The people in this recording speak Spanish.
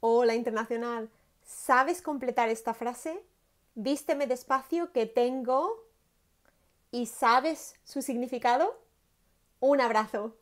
Hola internacional, ¿sabes completar esta frase? Vísteme despacio que tengo y sabes su significado. Un abrazo.